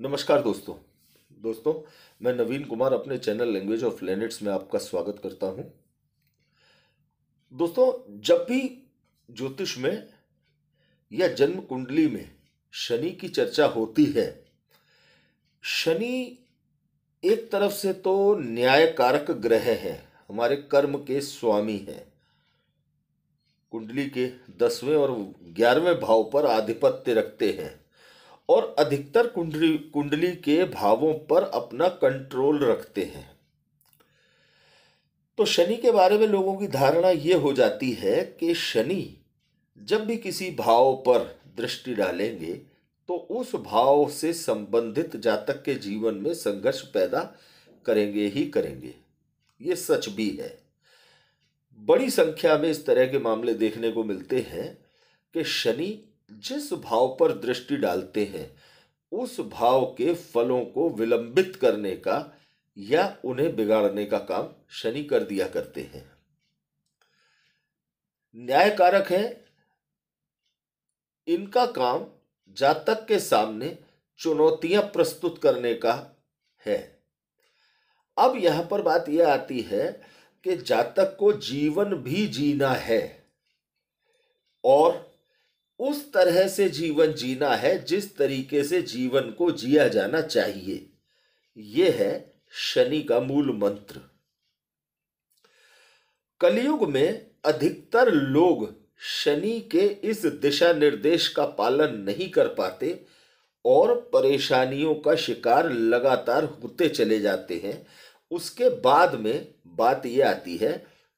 नमस्कार दोस्तों दोस्तों मैं नवीन कुमार अपने चैनल लैंग्वेज ऑफ लैनेट्स में आपका स्वागत करता हूं दोस्तों जब भी ज्योतिष में या जन्म कुंडली में शनि की चर्चा होती है शनि एक तरफ से तो न्यायकारक ग्रह है हमारे कर्म के स्वामी हैं कुंडली के दसवें और ग्यारहवें भाव पर आधिपत्य रखते हैं और अधिकतर कुंडली कुंडली के भावों पर अपना कंट्रोल रखते हैं तो शनि के बारे में लोगों की धारणा ये हो जाती है कि शनि जब भी किसी भाव पर दृष्टि डालेंगे तो उस भाव से संबंधित जातक के जीवन में संघर्ष पैदा करेंगे ही करेंगे ये सच भी है बड़ी संख्या में इस तरह के मामले देखने को मिलते हैं कि शनि जिस भाव पर दृष्टि डालते हैं उस भाव के फलों को विलंबित करने का या उन्हें बिगाड़ने का काम शनि कर दिया करते हैं न्यायकारक है इनका काम जातक के सामने चुनौतियां प्रस्तुत करने का है अब यहां पर बात यह आती है कि जातक को जीवन भी जीना है और उस तरह से जीवन जीना है जिस तरीके से जीवन को जिया जाना चाहिए यह है शनि का मूल मंत्र कलयुग में अधिकतर लोग शनि के इस दिशा निर्देश का पालन नहीं कर पाते और परेशानियों का शिकार लगातार होते चले जाते हैं उसके बाद में बात यह आती है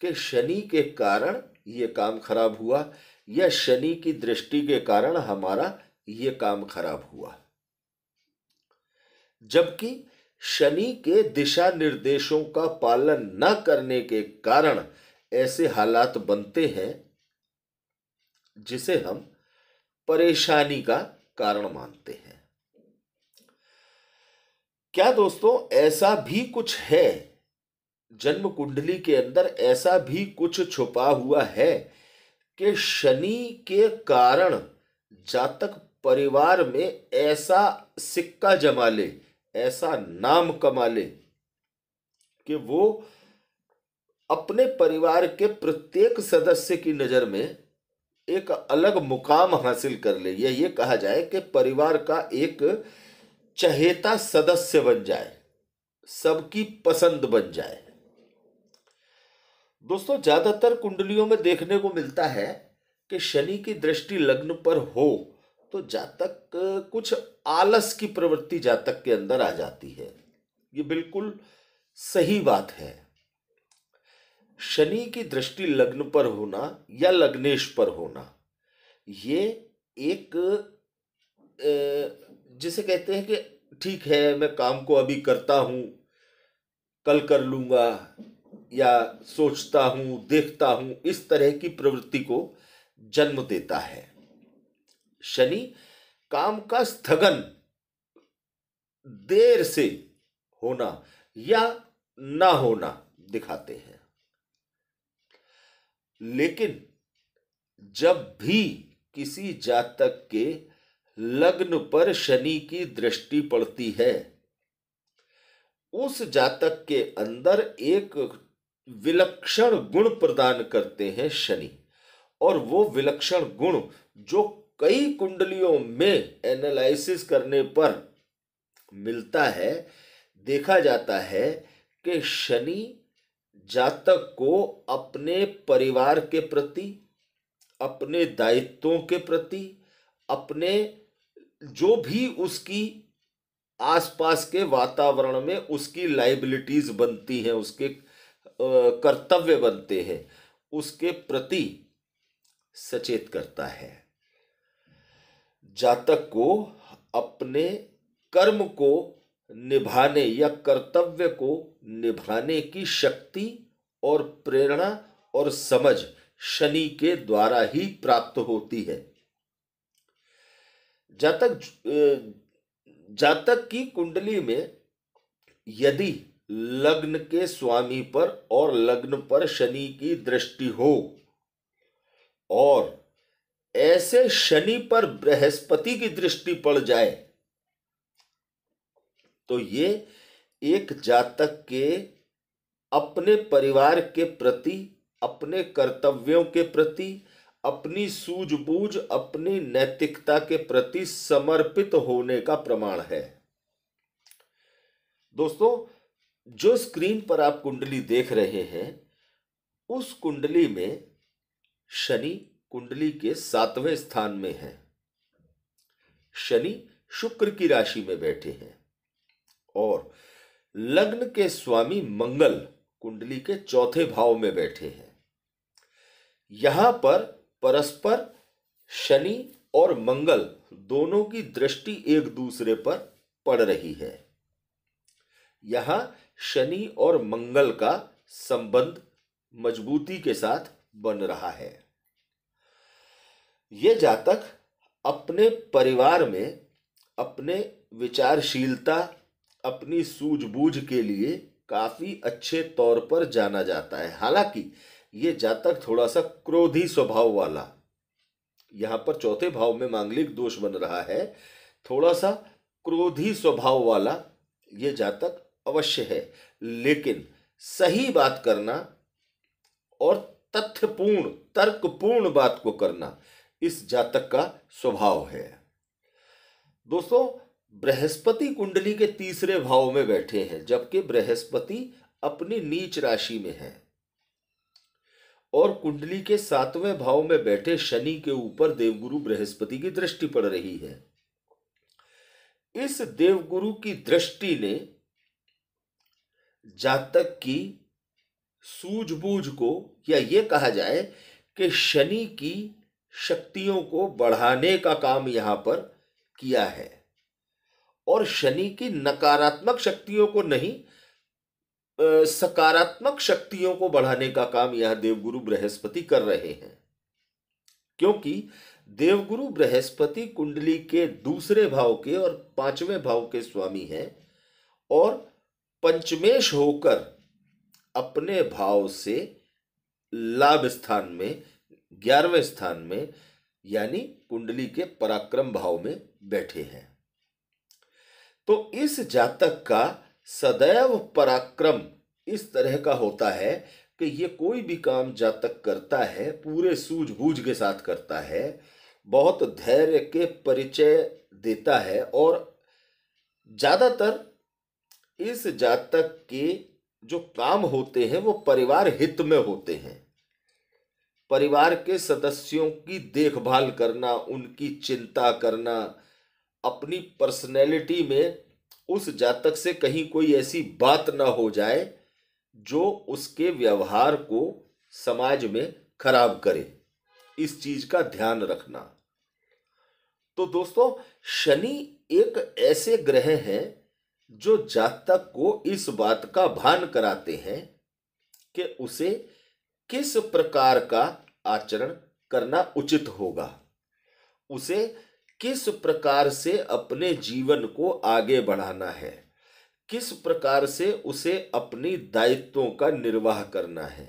कि शनि के कारण ये काम खराब हुआ या शनि की दृष्टि के कारण हमारा ये काम खराब हुआ जबकि शनि के दिशा निर्देशों का पालन न करने के कारण ऐसे हालात बनते हैं जिसे हम परेशानी का कारण मानते हैं क्या दोस्तों ऐसा भी कुछ है जन्म कुंडली के अंदर ऐसा भी कुछ छुपा हुआ है कि शनि के कारण जातक परिवार में ऐसा सिक्का जमा ले ऐसा नाम कमा ले कि वो अपने परिवार के प्रत्येक सदस्य की नज़र में एक अलग मुकाम हासिल कर ले या ये कहा जाए कि परिवार का एक चहेता सदस्य बन जाए सबकी पसंद बन जाए दोस्तों ज़्यादातर कुंडलियों में देखने को मिलता है कि शनि की दृष्टि लग्न पर हो तो जातक कुछ आलस की प्रवृत्ति जातक के अंदर आ जाती है ये बिल्कुल सही बात है शनि की दृष्टि लग्न पर होना या लग्नेश पर होना ये एक जिसे कहते हैं कि ठीक है मैं काम को अभी करता हूं कल कर लूंगा या सोचता हूँ देखता हूँ इस तरह की प्रवृत्ति को जन्म देता है शनि काम का स्थगन देर से होना या ना होना दिखाते हैं लेकिन जब भी किसी जातक के लग्न पर शनि की दृष्टि पड़ती है उस जातक के अंदर एक विलक्षण गुण प्रदान करते हैं शनि और वो विलक्षण गुण जो कई कुंडलियों में एनालिसिस करने पर मिलता है देखा जाता है कि शनि जातक को अपने परिवार के प्रति अपने दायित्वों के प्रति अपने जो भी उसकी आसपास के वातावरण में उसकी लाइबिलिटीज बनती हैं उसके कर्तव्य बनते हैं उसके प्रति सचेत करता है जातक को अपने कर्म को निभाने या कर्तव्य को निभाने की शक्ति और प्रेरणा और समझ शनि के द्वारा ही प्राप्त होती है जातक जातक की कुंडली में यदि लग्न के स्वामी पर और लग्न पर शनि की दृष्टि हो और ऐसे शनि पर बृहस्पति की दृष्टि पड़ जाए तो ये एक जातक के अपने परिवार के प्रति अपने कर्तव्यों के प्रति अपनी सूझबूझ अपनी नैतिकता के प्रति समर्पित होने का प्रमाण है दोस्तों जो स्क्रीन पर आप कुंडली देख रहे हैं उस कुंडली में शनि कुंडली के सातवें स्थान में है शनि शुक्र की राशि में बैठे हैं और लग्न के स्वामी मंगल कुंडली के चौथे भाव में बैठे हैं यहां पर परस्पर शनि और मंगल दोनों की दृष्टि एक दूसरे पर पड़ रही है यहां शनि और मंगल का संबंध मजबूती के साथ बन रहा है यह जातक अपने परिवार में अपने विचारशीलता अपनी सूझबूझ के लिए काफी अच्छे तौर पर जाना जाता है हालांकि ये जातक थोड़ा सा क्रोधी स्वभाव वाला यहाँ पर चौथे भाव में मांगलिक दोष बन रहा है थोड़ा सा क्रोधी स्वभाव वाला ये जातक अवश्य है लेकिन सही बात करना और तथ्यपूर्ण तर्कपूर्ण बात को करना इस जातक का स्वभाव है दोस्तों बृहस्पति कुंडली के तीसरे भाव में बैठे हैं जबकि बृहस्पति अपनी नीच राशि में है और कुंडली के सातवें भाव में बैठे शनि के ऊपर देवगुरु बृहस्पति की दृष्टि पड़ रही है इस देवगुरु की दृष्टि ने जातक की सूझबूझ को या ये कहा जाए कि शनि की शक्तियों को बढ़ाने का काम यहां पर किया है और शनि की नकारात्मक शक्तियों को नहीं सकारात्मक शक्तियों को बढ़ाने का काम यह देवगुरु बृहस्पति कर रहे हैं क्योंकि देवगुरु बृहस्पति कुंडली के दूसरे भाव के और पांचवें भाव के स्वामी हैं और पंचमेश होकर अपने भाव से लाभ स्थान में ग्यारहवें स्थान में यानी कुंडली के पराक्रम भाव में बैठे हैं तो इस जातक का सदैव पराक्रम इस तरह का होता है कि ये कोई भी काम जातक करता है पूरे सूझबूझ के साथ करता है बहुत धैर्य के परिचय देता है और ज़्यादातर इस जातक के जो काम होते हैं वो परिवार हित में होते हैं परिवार के सदस्यों की देखभाल करना उनकी चिंता करना अपनी पर्सनैलिटी में उस जातक से कहीं कोई ऐसी बात ना हो जाए जो उसके व्यवहार को समाज में खराब करे इस चीज का ध्यान रखना तो दोस्तों शनि एक ऐसे ग्रह हैं जो जातक को इस बात का भान कराते हैं कि उसे किस प्रकार का आचरण करना उचित होगा उसे किस प्रकार से अपने जीवन को आगे बढ़ाना है किस प्रकार से उसे अपनी दायित्वों का निर्वाह करना है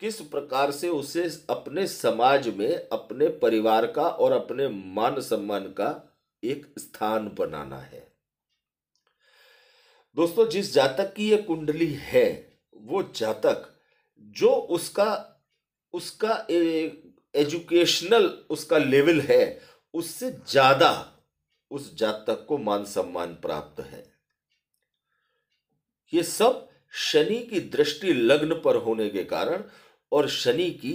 किस प्रकार से उसे अपने समाज में अपने परिवार का और अपने मान सम्मान का एक स्थान बनाना है दोस्तों जिस जातक की यह कुंडली है वो जातक जो उसका उसका एजुकेशनल उसका लेवल है उससे ज्यादा उस जातक को मान सम्मान प्राप्त है ये सब शनि की दृष्टि लग्न पर होने के कारण और शनि की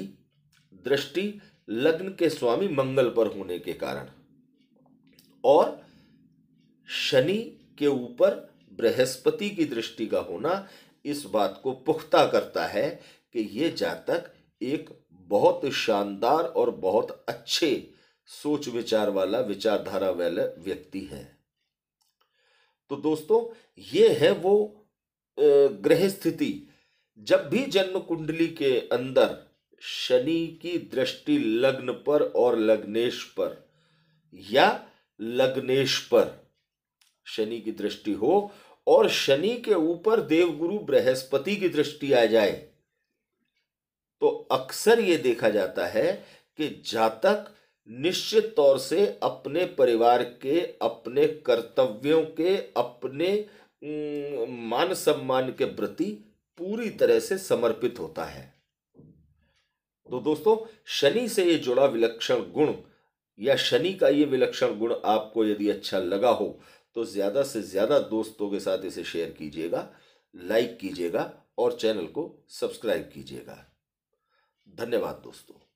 दृष्टि लग्न के स्वामी मंगल पर होने के कारण और शनि के ऊपर बृहस्पति की दृष्टि का होना इस बात को पुख्ता करता है कि ये जातक एक बहुत शानदार और बहुत अच्छे सोच विचार वाला विचारधारा वाले व्यक्ति है तो दोस्तों ये है वो ग्रह स्थिति जब भी जन्म कुंडली के अंदर शनि की दृष्टि लग्न पर और लग्नेश पर या लग्नेश पर शनि की दृष्टि हो और शनि के ऊपर देवगुरु बृहस्पति की दृष्टि आ जाए तो अक्सर ये देखा जाता है कि जातक निश्चित तौर से अपने परिवार के अपने कर्तव्यों के अपने मान सम्मान के प्रति पूरी तरह से समर्पित होता है तो दोस्तों शनि से ये जुड़ा विलक्षण गुण या शनि का ये विलक्षण गुण आपको यदि अच्छा लगा हो तो ज़्यादा से ज़्यादा दोस्तों के साथ इसे शेयर कीजिएगा लाइक कीजिएगा और चैनल को सब्सक्राइब कीजिएगा धन्यवाद दोस्तों